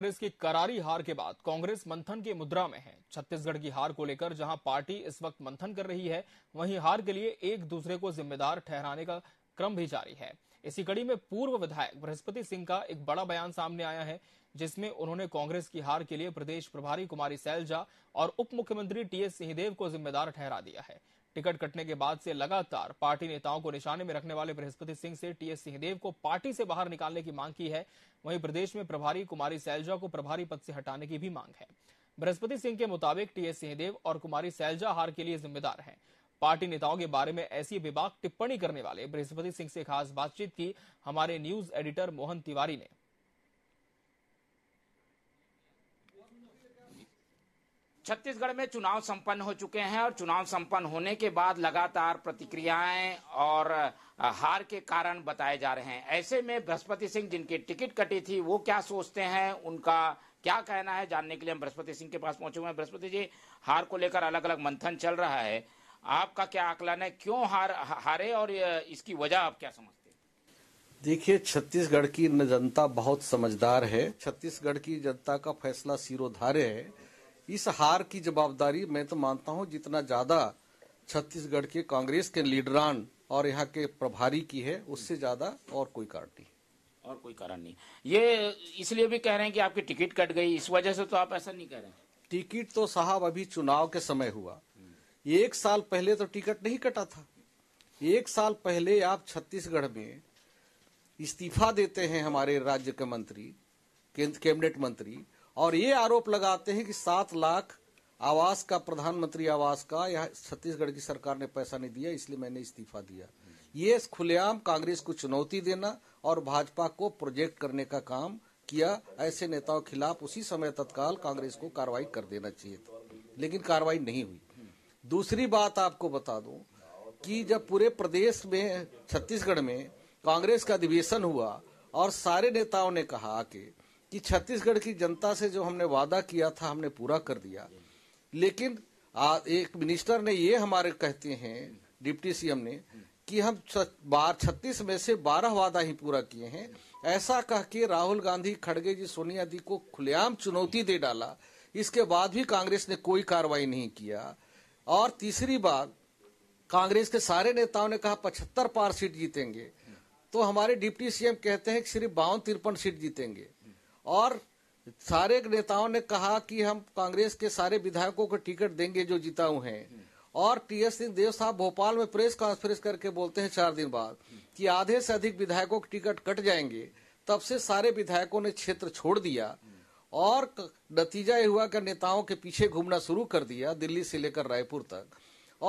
कांग्रेस की करारी हार के बाद कांग्रेस मंथन के मुद्रा में है छत्तीसगढ़ की हार को लेकर जहां पार्टी इस वक्त मंथन कर रही है वहीं हार के लिए एक दूसरे को जिम्मेदार ठहराने का क्रम भी जारी है इसी कड़ी में पूर्व विधायक बृहस्पति सिंह का एक बड़ा बयान सामने आया है जिसमें उन्होंने कांग्रेस की हार के लिए प्रदेश प्रभारी कुमारी सैलजा और उप मुख्यमंत्री टीएस सिंहदेव को जिम्मेदार ठहरा दिया है टिकट कटने के बाद से लगातार पार्टी नेताओं को निशाने में रखने वाले बृहस्पति सिंह से टीएस सिंहदेव को पार्टी से बाहर निकालने की मांग की है वहीं प्रदेश में प्रभारी कुमारी सैलजा को प्रभारी पद से हटाने की भी मांग है बृहस्पति सिंह के मुताबिक टीएस सिंहदेव और कुमारी सैलजा हार के लिए जिम्मेदार हैं पार्टी नेताओं के बारे में ऐसी विभाग टिप्पणी करने वाले बृहस्पति सिंह से खास बातचीत की हमारे न्यूज एडिटर मोहन तिवारी ने छत्तीसगढ़ में चुनाव संपन्न हो चुके हैं और चुनाव संपन्न होने के बाद लगातार प्रतिक्रियाएं और हार के कारण बताए जा रहे हैं ऐसे में बृहस्पति सिंह जिनकी टिकट कटी थी वो क्या सोचते हैं उनका क्या कहना है जानने के लिए हम बृहस्पति सिंह के पास पहुंचे हुए हैं बृहस्पति जी हार को लेकर अलग अलग मंथन चल रहा है आपका क्या आकलन है क्यों हार हारे और इसकी वजह आप क्या समझते देखिए छत्तीसगढ़ की जनता बहुत समझदार है छत्तीसगढ़ की जनता का फैसला सिरोधार्य है इस हार की जवाबदारी मैं तो मानता हूं जितना ज्यादा छत्तीसगढ़ के कांग्रेस के लीडरान और यहाँ के प्रभारी की है उससे ज्यादा और कोई कारण नहीं और कोई कारण नहीं ये इसलिए भी कह रहे हैं कि आपकी टिकट कट गई इस वजह से तो आप ऐसा नहीं कह रहे टिकट तो साहब अभी चुनाव के समय हुआ एक साल पहले तो टिकट नहीं कटा था एक साल पहले आप छत्तीसगढ़ में इस्तीफा देते हैं हमारे राज्य के मंत्री कैबिनेट मंत्री और ये आरोप लगाते हैं कि सात लाख आवास का प्रधानमंत्री आवास का यह छत्तीसगढ़ की सरकार ने पैसा नहीं दिया इसलिए मैंने इस्तीफा दिया ये खुलेआम कांग्रेस को चुनौती देना और भाजपा को प्रोजेक्ट करने का काम किया ऐसे नेताओं के खिलाफ उसी समय तत्काल कांग्रेस को कार्रवाई कर देना चाहिए था लेकिन कार्रवाई नहीं हुई दूसरी बात आपको बता दूं कि जब पूरे प्रदेश में छत्तीसगढ़ में कांग्रेस का अधिवेशन हुआ और सारे नेताओं ने कहा कि कि छत्तीसगढ़ की जनता से जो हमने वादा किया था हमने पूरा कर दिया लेकिन आ, एक मिनिस्टर ने ये हमारे कहते हैं डिप्टी सीएम ने कि हम बार छत्तीस में से बारह वादा ही पूरा किए हैं ऐसा कह के राहुल गांधी खड़गे जी सोनिया जी को खुलेआम चुनौती दे डाला इसके बाद भी कांग्रेस ने कोई कार्रवाई नहीं किया और तीसरी बात कांग्रेस के सारे नेताओं ने कहा पचहत्तर पार सीट जीतेंगे तो हमारे डिप्टी सीएम कहते हैं कि सिर्फ बावन तिरपन सीट जीतेंगे और सारे नेताओं ने कहा कि हम कांग्रेस के सारे विधायकों को टिकट देंगे जो जीता हुए हैं और टी एस सिंह देव साहब भोपाल में प्रेस कॉन्फ्रेंस करके बोलते हैं चार दिन बाद कि आधे से अधिक विधायकों के टिकट कट जाएंगे तब से सारे विधायकों ने क्षेत्र छोड़ दिया और नतीजा ये हुआ कि नेताओं के पीछे घूमना शुरू कर दिया दिल्ली से लेकर रायपुर तक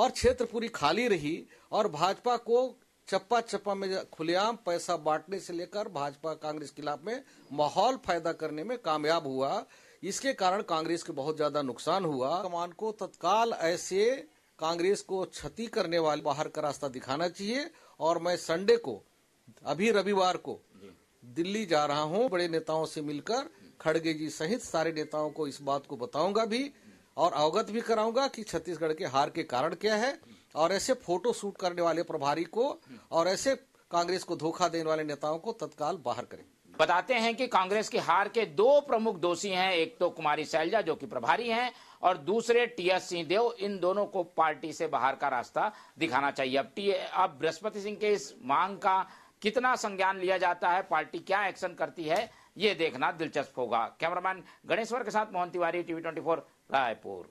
और क्षेत्र पूरी खाली रही और भाजपा को चप्पा चप्पा में खुलेआम पैसा बांटने से लेकर भाजपा कांग्रेस के खिलाफ में माहौल फायदा करने में कामयाब हुआ इसके कारण कांग्रेस के बहुत ज्यादा नुकसान हुआ कमान को तत्काल ऐसे कांग्रेस को क्षति करने वाले बाहर का रास्ता दिखाना चाहिए और मैं संडे को अभी रविवार को दिल्ली जा रहा हूं बड़े नेताओं से मिलकर खड़गे जी सहित सारे नेताओं को इस बात को बताऊंगा भी और अवगत भी कराऊंगा कि छत्तीसगढ़ के हार के कारण क्या है और ऐसे फोटो शूट करने वाले प्रभारी को और ऐसे कांग्रेस को धोखा देने वाले नेताओं को तत्काल बाहर करें बताते हैं कि कांग्रेस की हार के दो प्रमुख दोषी हैं एक तो कुमारी सैलजा जो कि प्रभारी हैं और दूसरे टी एस सिंहदेव इन दोनों को पार्टी से बाहर का रास्ता दिखाना चाहिए अब टी अब बृहस्पति सिंह के इस मांग का कितना संज्ञान लिया जाता है पार्टी क्या एक्शन करती है ये देखना दिलचस्प होगा कैमरामैन गणेश्वर के साथ मोहन तिवारी टीवी ट्वेंटी रायपुर